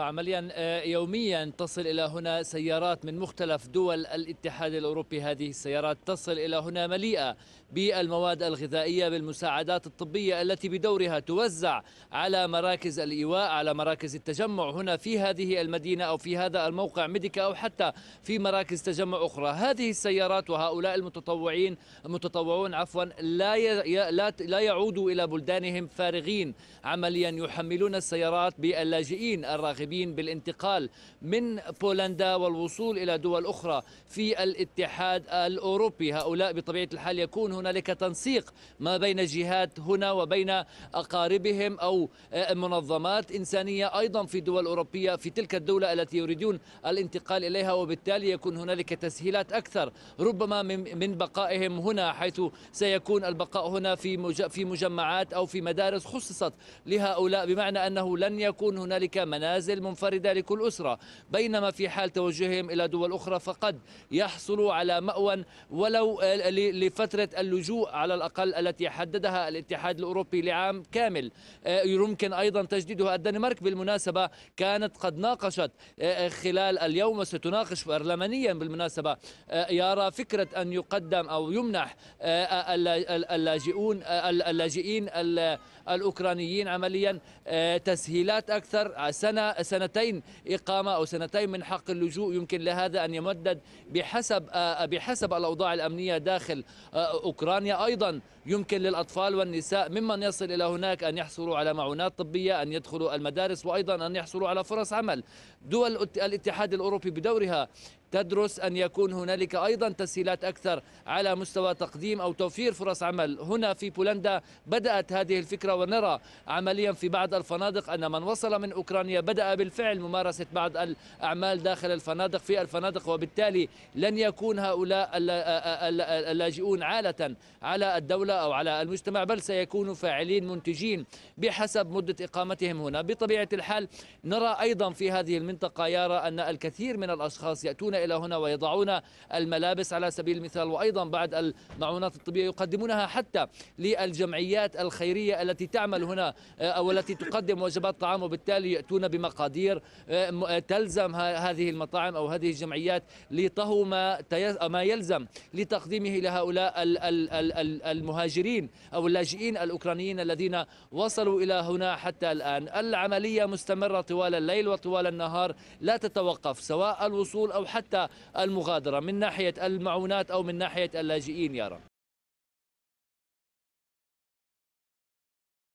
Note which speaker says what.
Speaker 1: عمليا آه، يوميا تصل الى هنا سيارات من مختلف دول الاتحاد الاوروبي هذه السيارات تصل الى هنا مليئه بالمواد الغذائيه بالمساعدات الطبيه التي بدورها توزع على مراكز الايواء على مراكز التجمع هنا في هذه المدينه او في هذا الموقع ميديكا او حتى في مراكز تجمع اخرى هذه السيارات وهؤلاء المتطوعين المتطوعون عفوا لا لا لا يعودوا الى بلدانهم فارغين عمليا يحملون السيارات باللاجئين الراغبين الراغبين بالانتقال من بولندا والوصول إلى دول أخرى في الاتحاد الأوروبي هؤلاء بطبيعة الحال يكون هنالك تنسيق ما بين جهات هنا وبين أقاربهم أو منظمات إنسانية أيضا في دول أوروبية في تلك الدولة التي يريدون الانتقال إليها وبالتالي يكون هنالك تسهيلات أكثر ربما من بقائهم هنا حيث سيكون البقاء هنا في في مجمعات أو في مدارس خصصت لهؤلاء بمعنى أنه لن يكون هنالك منازل المنفردة لكل أسرة بينما في حال توجههم إلى دول أخرى فقد يحصلوا على مأوى ولو آه، لفترة اللجوء على الأقل التي حددها الاتحاد الأوروبي لعام كامل آه، يمكن أيضا تجديدها الدنمارك بالمناسبة كانت قد ناقشت آه، خلال اليوم وستناقش برلمانيا بالمناسبة يرى فكرة أن يقدم أو يمنح اللاجئون اللاجئين الأوكرانيين عمليا تسهيلات أكثر سنة سنتين إقامة أو سنتين من حق اللجوء يمكن لهذا أن يمدد بحسب آه، بحسب الأوضاع الأمنية داخل آه، أوكرانيا أيضا يمكن للأطفال والنساء ممن يصل إلى هناك أن يحصلوا على معونات طبية أن يدخلوا المدارس وأيضا أن يحصلوا على فرص عمل دول الاتحاد الأوروبي بدورها تدرس أن يكون هنالك أيضا تسهيلات أكثر على مستوى تقديم أو توفير فرص عمل هنا في بولندا بدأت هذه الفكرة ونرى عمليا في بعض الفنادق أن من وصل من أوكرانيا بدأ بالفعل ممارسة بعض الأعمال داخل الفنادق في الفنادق وبالتالي لن يكون هؤلاء اللاجئون عالة على الدولة أو على المجتمع بل سيكونوا فاعلين منتجين بحسب مدة إقامتهم هنا بطبيعة الحال نرى أيضا في هذه المنطقة يرى أن الكثير من الأشخاص يأتون إلى هنا ويضعون الملابس على سبيل المثال وأيضا بعد المعونات الطبية يقدمونها حتى للجمعيات الخيرية التي تعمل هنا آه، أو التي تقدم وجبات طعام وبالتالي يأتون بمقادير آه، آه، تلزم هذه المطاعم أو هذه الجمعيات لطهو ما, ما يلزم لتقديمه لهؤلاء المهاجرين أو اللاجئين الأوكرانيين الذين وصلوا إلى هنا حتى الآن العملية مستمرة طوال الليل وطوال النهار لا تتوقف سواء الوصول أو حتى حتى المغادرة من ناحية المعونات أو من ناحية اللاجئين يارا